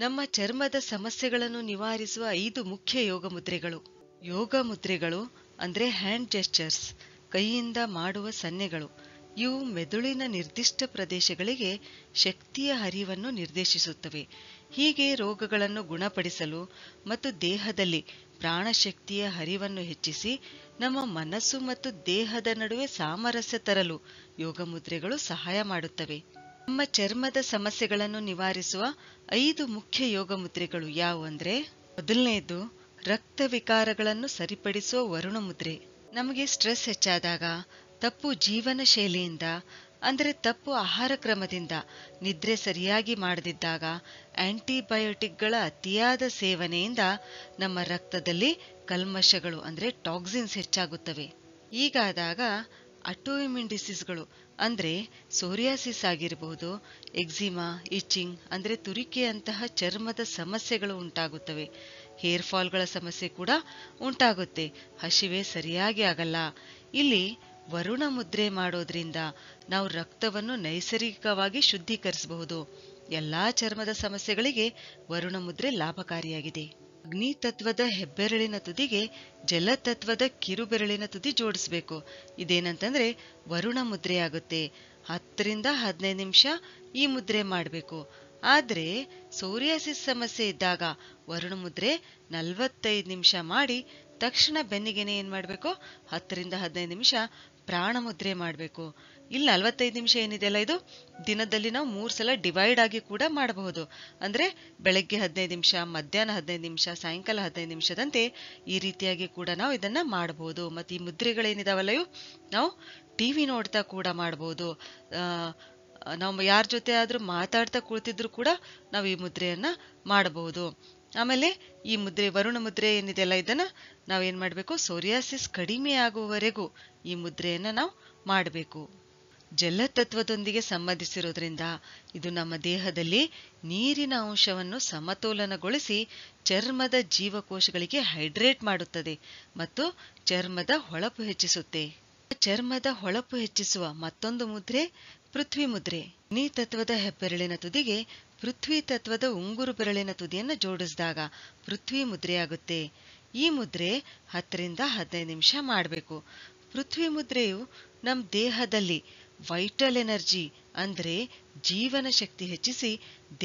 ನಮ್ಮ ಚರ್ಮದ ಸಮಸ್ಯೆಗಳನ್ನು ನಿವಾರಿಸುವ ಐದು ಮುಖ್ಯ ಯೋಗ ಮುದ್ರೆಗಳು ಯೋಗ ಮುದ್ರೆಗಳು ಅಂದ್ರೆ ಹ್ಯಾಂಡ್ ಜೆಸ್ಚರ್ಸ್ ಕೈಯಿಂದ ಮಾಡುವ ಸನ್ನೆಗಳು ಇವು ಮೆದುಳಿನ ನಿರ್ದಿಷ್ಟ ಪ್ರದೇಶಗಳಿಗೆ ಶಕ್ತಿಯ ಹರಿವನ್ನು ನಿರ್ದೇಶಿಸುತ್ತವೆ ಹೀಗೆ ರೋಗಗಳನ್ನು ಗುಣಪಡಿಸಲು ಮತ್ತು ದೇಹದಲ್ಲಿ ಪ್ರಾಣಶಕ್ತಿಯ ಹರಿವನ್ನು ಹೆಚ್ಚಿಸಿ ನಮ್ಮ ಮನಸ್ಸು ಮತ್ತು ದೇಹದ ನಡುವೆ ಸಾಮರಸ್ಯ ತರಲು ಯೋಗ ಮುದ್ರೆಗಳು ಸಹಾಯ ಮಾಡುತ್ತವೆ ನಮ್ಮ ಚರ್ಮದ ಸಮಸ್ಯೆಗಳನ್ನು ನಿವಾರಿಸುವ ಐದು ಮುಖ್ಯ ಯೋಗ ಮುದ್ರೆಗಳು ಅಂದ್ರೆ ಮೊದಲನೆಯದು ರಕ್ತ ವಿಕಾರಗಳನ್ನು ಸರಿಪಡಿಸುವ ವರುಣ ಮುದ್ರೆ ನಮಗೆ ಸ್ಟ್ರೆಸ್ ಹೆಚ್ಚಾದಾಗ ತಪ್ಪು ಜೀವನ ಶೈಲಿಯಿಂದ ಅಂದರೆ ತಪ್ಪು ಆಹಾರ ಕ್ರಮದಿಂದ ನಿದ್ರೆ ಸರಿಯಾಗಿ ಮಾಡದಿದ್ದಾಗ ಆಂಟಿಬಯೋಟಿಕ್ಗಳ ಅತಿಯಾದ ಸೇವನೆಯಿಂದ ನಮ್ಮ ರಕ್ತದಲ್ಲಿ ಕಲ್ಮಶಗಳು ಅಂದರೆ ಟಾಕ್ಸಿನ್ಸ್ ಹೆಚ್ಚಾಗುತ್ತವೆ ಹೀಗಾದಾಗ ಅಟೋಇಮ್ಯೂನ್ ಡಿಸೀಸ್ಗಳು ಅಂದರೆ ಸೋರಿಯಾಸಿಸ್ ಆಗಿರಬಹುದು ಎಕ್ಸಿಮಾ ಇಚಿಂಗ್ ಅಂದರೆ ತುರಿಕೆಯಂತಹ ಚರ್ಮದ ಸಮಸ್ಯೆಗಳು ಉಂಟಾಗುತ್ತವೆ ಹೇರ್ ಫಾಲ್ಗಳ ಸಮಸ್ಯೆ ಕೂಡ ಉಂಟಾಗುತ್ತೆ ಹಸಿವೆ ಸರಿಯಾಗಿ ಆಗಲ್ಲ ಇಲ್ಲಿ ವರುಣ ಮುದ್ರೆ ಮಾಡೋದ್ರಿಂದ ನಾವು ರಕ್ತವನ್ನು ನೈಸರ್ಗಿಕವಾಗಿ ಶುದ್ಧೀಕರಿಸಬಹುದು ಎಲ್ಲಾ ಚರ್ಮದ ಸಮಸ್ಯೆಗಳಿಗೆ ವರುಣ ಮುದ್ರೆ ಲಾಭಕಾರಿಯಾಗಿದೆ ಅಗ್ನಿ ತತ್ವದ ಹೆಬ್ಬೆರಳಿನ ತುದಿಗೆ ಜಲತತ್ವದ ಕಿರುಬೆರಳಿನ ತುದಿ ಜೋಡಿಸ್ಬೇಕು ಇದೇನಂತಂದ್ರೆ ವರುಣ ಮುದ್ರೆ ಆಗುತ್ತೆ ಹತ್ತರಿಂದ ಹದಿನೈದು ನಿಮಿಷ ಈ ಮುದ್ರೆ ಮಾಡಬೇಕು ಆದರೆ ಸೋರಿಯಾಸಿಸ್ ಸಮಸ್ಯೆ ಇದ್ದಾಗ ವರುಣ ಮುದ್ರೆ ನಲವತ್ತೈದು ನಿಮಿಷ ಮಾಡಿ ತಕ್ಷಣ ಬೆನ್ನಿಗೆನೆ ಏನು ಮಾಡಬೇಕು ಹತ್ತರಿಂದ ಹದಿನೈದು ನಿಮಿಷ ಪ್ರಾಣ ಮುದ್ರೆ ಮಾಡಬೇಕು ಇಲ್ಲಿ ನಲವತ್ತೈದು ನಿಮಿಷ ಏನಿದೆಯಲ್ಲ ಇದು ದಿನದಲ್ಲಿ ನಾವು ಮೂರು ಸಲ ಡಿವೈಡ್ ಆಗಿ ಕೂಡ ಮಾಡಬಹುದು ಅಂದರೆ ಬೆಳಗ್ಗೆ ಹದಿನೈದು ನಿಮಿಷ ಮಧ್ಯಾಹ್ನ ಹದಿನೈದು ನಿಮಿಷ ಸಾಯಂಕಾಲ ಹದಿನೈದು ನಿಮಿಷದಂತೆ ಈ ರೀತಿಯಾಗಿ ಕೂಡ ನಾವು ಇದನ್ನು ಮಾಡಬಹುದು ಮತ್ತು ಈ ಮುದ್ರೆಗಳೇನಿದಾವಲ್ಲ ಇವು ನಾವು ಟಿ ವಿ ನೋಡ್ತಾ ಕೂಡ ಮಾಡಬಹುದು ನಾವು ಯಾರ ಜೊತೆ ಆದರೂ ಮಾತಾಡ್ತಾ ಕುಳಿತಿದ್ರು ಕೂಡ ನಾವು ಈ ಮುದ್ರೆಯನ್ನು ಮಾಡಬಹುದು ಆಮೇಲೆ ಈ ಮುದ್ರೆ ವರುಣ ಮುದ್ರೆ ಏನಿದೆಯಲ್ಲ ಇದನ್ನು ನಾವೇನ್ ಮಾಡಬೇಕು ಸೋರಿಯಾಸಿಸ್ ಕಡಿಮೆ ಆಗುವವರೆಗೂ ಈ ಮುದ್ರೆಯನ್ನು ನಾವು ಮಾಡಬೇಕು ಜಲತತ್ವದೊಂದಿಗೆ ಸಂಬಂಧಿಸಿರೋದ್ರಿಂದ ಇದು ನಮ್ಮ ದೇಹದಲ್ಲಿ ನೀರಿನ ಅಂಶವನ್ನು ಸಮತೋಲನಗೊಳಿಸಿ ಚರ್ಮದ ಜೀವಕೋಶಗಳಿಗೆ ಹೈಡ್ರೇಟ್ ಮಾಡುತ್ತದೆ ಮತ್ತು ಚರ್ಮದ ಹೊಳಪು ಹೆಚ್ಚಿಸುತ್ತೆ ಚರ್ಮದ ಹೊಳಪು ಹೆಚ್ಚಿಸುವ ಮತ್ತೊಂದು ಮುದ್ರೆ ಪೃಥ್ವಿ ಮುದ್ರೆ ನೀ ತತ್ವದ ಹೆಬ್ಬೆರಳಿನ ತುದಿಗೆ ಪೃಥ್ವಿ ತತ್ವದ ಉಂಗುರು ಬೆರಳಿನ ತುದಿಯನ್ನು ಜೋಡಿಸಿದಾಗ ಪೃಥ್ವಿ ಮುದ್ರೆಯಾಗುತ್ತೆ ಈ ಮುದ್ರೆ ಹತ್ತರಿಂದ ಹದಿನೈದು ನಿಮಿಷ ಮಾಡಬೇಕು ಪೃಥ್ವಿ ಮುದ್ರೆಯು ನಮ್ಮ ದೇಹದಲ್ಲಿ ವೈಟಲ್ ಎನರ್ಜಿ ಅಂದರೆ ಜೀವನ ಶಕ್ತಿ ಹೆಚ್ಚಿಸಿ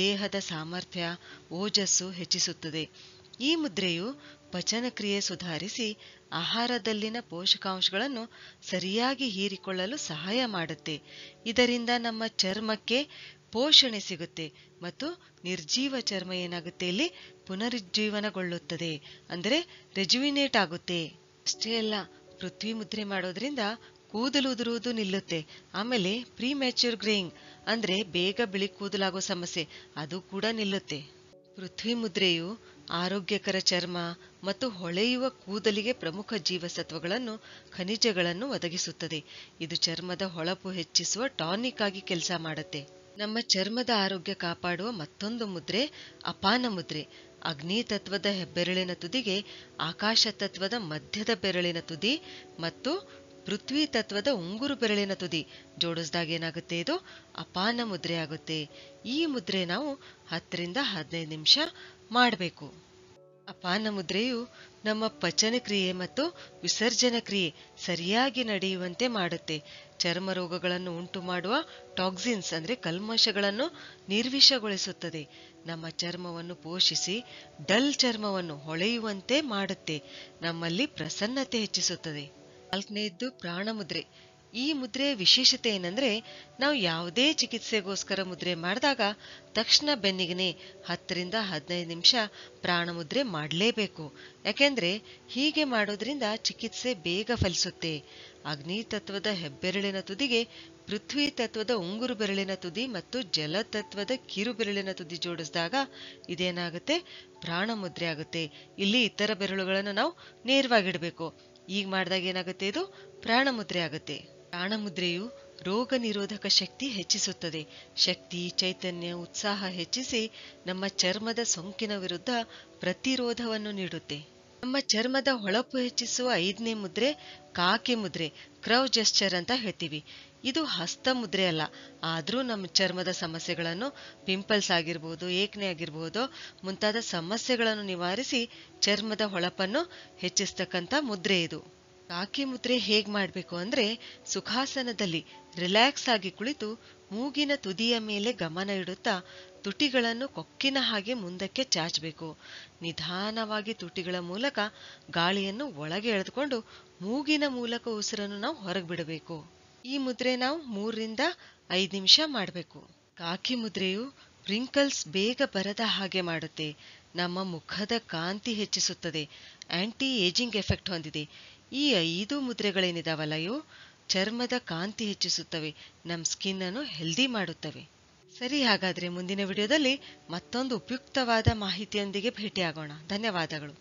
ದೇಹದ ಸಾಮರ್ಥ್ಯ ಓಜಸ್ಸು ಹೆಚ್ಚಿಸುತ್ತದೆ ಈ ಮುದ್ರೆಯು ಪಚನಕ್ರಿಯೆ ಸುಧಾರಿಸಿ ಆಹಾರದಲ್ಲಿನ ಪೋಷಕಾಂಶಗಳನ್ನು ಸರಿಯಾಗಿ ಹೀರಿಕೊಳ್ಳಲು ಸಹಾಯ ಮಾಡುತ್ತೆ ಇದರಿಂದ ನಮ್ಮ ಚರ್ಮಕ್ಕೆ ಪೋಷಣೆ ಸಿಗುತ್ತೆ ಮತ್ತು ನಿರ್ಜೀವ ಚರ್ಮ ಏನಾಗುತ್ತೆ ಇಲ್ಲಿ ಪುನರುಜ್ಜೀವನಗೊಳ್ಳುತ್ತದೆ ಅಂದರೆ ರೆಜುವಿನೇಟ್ ಆಗುತ್ತೆ ಅಷ್ಟೇ ಅಲ್ಲ ಪೃಥ್ವಿ ಮುದ್ರೆ ಮಾಡೋದ್ರಿಂದ ಕೂದಲು ಉದುರುವುದು ನಿಲ್ಲುತ್ತೆ ಆಮೇಲೆ ಪ್ರೀ ಮ್ಯಾಚ್ಯೂರ್ ಗ್ರೇಯಿಂಗ್ ಅಂದರೆ ಬೇಗ ಬಿಳಿ ಕೂದಲಾಗೋ ಸಮಸ್ಯೆ ಅದು ಕೂಡ ನಿಲ್ಲುತ್ತೆ ಪೃಥ್ವಿ ಮುದ್ರೆಯು ಆರೋಗ್ಯಕರ ಚರ್ಮ ಮತ್ತು ಹೊಳೆಯುವ ಕೂದಲಿಗೆ ಪ್ರಮುಖ ಜೀವಸತ್ವಗಳನ್ನು ಖನಿಜಗಳನ್ನು ಒದಗಿಸುತ್ತದೆ ಇದು ಚರ್ಮದ ಹೊಳಪು ಹೆಚ್ಚಿಸುವ ಟಾನಿಕ್ ಆಗಿ ಕೆಲಸ ಮಾಡುತ್ತೆ ನಮ್ಮ ಚರ್ಮದ ಆರೋಗ್ಯ ಕಾಪಾಡುವ ಮತ್ತೊಂದು ಮುದ್ರೆ ಅಪಾನ ಮುದ್ರೆ ಅಗ್ನಿ ತತ್ವದ ಹೆಬ್ಬೆರಳಿನ ತುದಿಗೆ ಆಕಾಶ ತತ್ವದ ಮಧ್ಯದ ಬೆರಳಿನ ತುದಿ ಮತ್ತು ಪೃಥ್ವಿ ತತ್ವದ ಉಂಗುರು ಬೆರಳಿನ ತುದಿ ಜೋಡಿಸಿದಾಗ ಏನಾಗುತ್ತೆ ಇದು ಅಪಾನ ಮುದ್ರೆ ಆಗುತ್ತೆ ಈ ಮುದ್ರೆ ನಾವು ಹತ್ತರಿಂದ ಹದಿನೈದು ನಿಮಿಷ ಮಾಡಬೇಕು ಅಪಾನ ಮುದ್ರೆಯು ನಮ್ಮ ಪಚನ ಕ್ರಿಯೆ ಮತ್ತು ವಿಸರ್ಜನ ಕ್ರಿಯೆ ಸರಿಯಾಗಿ ನಡೆಯುವಂತೆ ಮಾಡುತ್ತೆ ಚರ್ಮ ರೋಗಗಳನ್ನು ಉಂಟು ಮಾಡುವ ಟಾಕ್ಸಿನ್ಸ್ ಅಂದರೆ ಕಲ್ಮಶಗಳನ್ನು ನಿರ್ವಿಷಗೊಳಿಸುತ್ತದೆ ನಮ್ಮ ಚರ್ಮವನ್ನು ಪೋಷಿಸಿ ಡಲ್ ಚರ್ಮವನ್ನು ಹೊಳೆಯುವಂತೆ ಮಾಡುತ್ತೆ ನಮ್ಮಲ್ಲಿ ಪ್ರಸನ್ನತೆ ಹೆಚ್ಚಿಸುತ್ತದೆ ನಾಲ್ಕನೇದ್ದು ಪ್ರಾಣಮುದ್ರೆ ಈ ಮುದ್ರೆ ವಿಶೇಷತೆ ಏನಂದ್ರೆ ನಾವು ಯಾವುದೇ ಚಿಕಿತ್ಸೆಗೋಸ್ಕರ ಮುದ್ರೆ ಮಾಡಿದಾಗ ತಕ್ಷಣ ಬೆನ್ನಿಗೆನೆ ಹತ್ತರಿಂದ ಹದಿನೈದು ನಿಮಿಷ ಪ್ರಾಣಮುದ್ರೆ ಮಾಡಲೇಬೇಕು ಯಾಕೆಂದ್ರೆ ಹೀಗೆ ಮಾಡೋದ್ರಿಂದ ಚಿಕಿತ್ಸೆ ಬೇಗ ಫಲಿಸುತ್ತೆ ಅಗ್ನಿ ತತ್ವದ ಹೆಬ್ಬೆರಳಿನ ತುದಿಗೆ ಪೃಥ್ವಿ ತತ್ವದ ಉಂಗುರು ಬೆರಳಿನ ತುದಿ ಮತ್ತು ಜಲ ತತ್ವದ ಕಿರು ಬೆರಳಿನ ತುದಿ ಜೋಡಿಸಿದಾಗ ಇದೇನಾಗುತ್ತೆ ಪ್ರಾಣಮುದ್ರೆ ಆಗುತ್ತೆ ಇಲ್ಲಿ ಇತರ ಬೆರಳುಗಳನ್ನು ನಾವು ನೇರವಾಗಿಡಬೇಕು ಈಗ ಮಾಡಿದಾಗ ಏನಾಗುತ್ತೆ ಇದು ಪ್ರಾಣಮುದ್ರೆ ಆಗುತ್ತೆ ಪ್ರಾಣಮುದ್ರೆಯು ರೋಗ ನಿರೋಧಕ ಶಕ್ತಿ ಹೆಚ್ಚಿಸುತ್ತದೆ ಶಕ್ತಿ ಚೈತನ್ಯ ಉತ್ಸಾಹ ಹೆಚ್ಚಿಸಿ ನಮ್ಮ ಚರ್ಮದ ಸೋಂಕಿನ ವಿರುದ್ಧ ಪ್ರತಿರೋಧವನ್ನು ನೀಡುತ್ತೆ ನಮ್ಮ ಚರ್ಮದ ಹೊಳಪು ಹೆಚ್ಚಿಸುವ ಐದನೇ ಮುದ್ರೆ ಕಾಕಿ ಮುದ್ರೆ ಕ್ರೌ ಜೆಸ್ಚರ್ ಅಂತ ಹೇಳ್ತೀವಿ ಇದು ಹಸ್ತ ಮುದ್ರೆ ಅಲ್ಲ ಆದರೂ ನಮ್ಮ ಚರ್ಮದ ಸಮಸ್ಯೆಗಳನ್ನು ಪಿಂಪಲ್ಸ್ ಆಗಿರ್ಬೋದು ಏಕ್ನೆ ಆಗಿರ್ಬೋದು ಮುಂತಾದ ಸಮಸ್ಯೆಗಳನ್ನು ನಿವಾರಿಸಿ ಚರ್ಮದ ಹೊಳಪನ್ನು ಹೆಚ್ಚಿಸ್ತಕ್ಕಂಥ ಮುದ್ರೆ ಇದು ಕಾಕಿ ಮುದ್ರೆ ಹೇಗೆ ಮಾಡಬೇಕು ಅಂದರೆ ಸುಖಾಸನದಲ್ಲಿ ರಿಲ್ಯಾಕ್ಸ್ ಆಗಿ ಕುಳಿತು ಮೂಗಿನ ತುದಿಯ ಮೇಲೆ ಗಮನ ಇಡುತ್ತಾ ತುಟಿಗಳನ್ನು ಕೊಕ್ಕಿನ ಹಾಗೆ ಮುಂದಕ್ಕೆ ಚಾಚಬೇಕು ನಿಧಾನವಾಗಿ ತುಟಿಗಳ ಮೂಲಕ ಗಾಳಿಯನ್ನು ಒಳಗೆ ಎಳೆದುಕೊಂಡು ಮೂಗಿನ ಮೂಲಕ ಉಸಿರನ್ನು ನಾವು ಹೊರಗೆ ಬಿಡಬೇಕು ಈ ಮುದ್ರೆ ನಾವು ಮೂರರಿಂದ ಐದು ನಿಮಿಷ ಮಾಡಬೇಕು ಕಾಕಿ ಮುದ್ರೆಯು ರಿಂಕಲ್ಸ್ ಬೇಗ ಬರದ ಹಾಗೆ ಮಾಡುತ್ತೆ ನಮ್ಮ ಮುಖದ ಕಾಂತಿ ಹೆಚ್ಚಿಸುತ್ತದೆ ಆಂಟಿ ಏಜಿಂಗ್ ಎಫೆಕ್ಟ್ ಹೊಂದಿದೆ ಈ ಐದು ಮುದ್ರೆಗಳೇನಿದಾವಲ್ಲಯೋ ಚರ್ಮದ ಕಾಂತಿ ಹೆಚ್ಚಿಸುತ್ತವೆ ನಮ್ಮ ಸ್ಕಿನ್ ಅನ್ನು ಹೆಲ್ದಿ ಮಾಡುತ್ತವೆ ಸರಿ ಹಾಗಾದ್ರೆ ಮುಂದಿನ ವಿಡಿಯೋದಲ್ಲಿ ಮತ್ತೊಂದು ಉಪಯುಕ್ತವಾದ ಮಾಹಿತಿಯೊಂದಿಗೆ ಭೇಟಿಯಾಗೋಣ ಧನ್ಯವಾದಗಳು